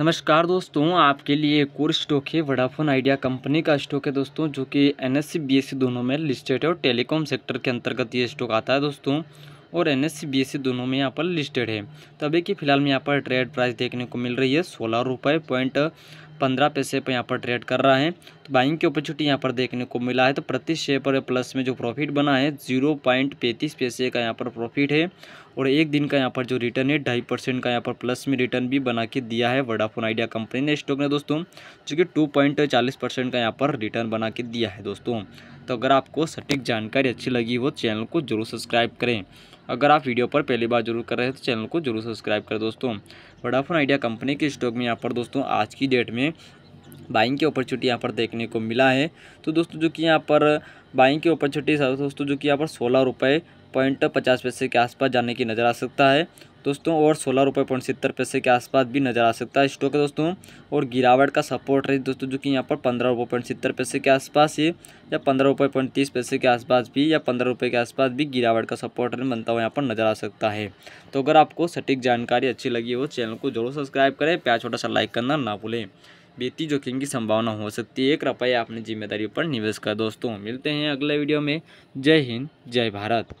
नमस्कार दोस्तों आपके लिए एक और स्टॉक है वडाफोन आइडिया कंपनी का स्टॉक है दोस्तों जो कि एन एस दोनों में लिस्टेड है और टेलीकॉम सेक्टर के अंतर्गत ये स्टॉक आता है दोस्तों और एन एस दोनों में यहाँ पर लिस्टेड है तो अभी की फिलहाल में यहाँ पर ट्रेड प्राइस देखने को मिल रही है सोलह रुपये पॉइंट पंद्रह पैसे पर यहाँ पर ट्रेड कर रहा है तो बाइंग की अपॉर्चुनिटी यहाँ पर देखने को मिला है तो प्रति शेयर पर प्लस में जो प्रॉफिट बना है जीरो पॉइंट पैंतीस पैसे का यहाँ पर प्रॉफिट है और एक दिन का यहाँ पर जो रिटर्न है ढाई परसेंट का यहाँ पर प्लस में रिटर्न भी बना के दिया है वडाफोन आइडिया कंपनी ने स्टॉक ने दोस्तों जो कि टू पॉइंट चालीस परसेंट का यहाँ पर रिटर्न बना के दिया है दोस्तों तो अगर आपको सटीक जानकारी अच्छी लगी हो चैनल को जरूर सब्सक्राइब करें अगर आप वीडियो पर पहली बार जरूर कर रहे हैं तो चैनल को जरूर सब्सक्राइब करें दोस्तों वडाफोन आइडिया कंपनी के स्टॉक में यहाँ पर दोस्तों आज की डेट में बाइंग की अपॉर्चुनिटी यहाँ पर देखने को मिला है तो दोस्तों जो कि यहाँ पर बाइंग की अपॉर्चुनिटी दोस्तों जो कि यहाँ पर सोलह रुपये पॉइंट पचास पैसे के आसपास जाने की नज़र आ सकता है दोस्तों और सोलह रुपये पॉइंट सत्तर पैसे के आसपास भी नज़र आ सकता है स्टॉक दोस्तों और गिरावट का सपोर्ट रही दोस्तों जो कि यहाँ पर पंद्रह रुपये पॉइंट सत्तर पैसे के आसपास ही या पंद्रह रुपये पॉइंट तीस पैसे के आसपास भी या पंद्रह रुपये के आसपास भी गिरावट का सपोर्ट रही बनता हुआ यहाँ पर नज़र आ सकता है तो अगर आपको सटीक जानकारी अच्छी लगी हो चैनल को जरूर सब्सक्राइब करें प्या छोटा सा लाइक करना ना भूलें वित्तीय जोखिम की संभावना हो सकती है एक रुपये अपनी जिम्मेदारी पर निवेश कर दोस्तों मिलते हैं अगले वीडियो में जय हिंद जय भारत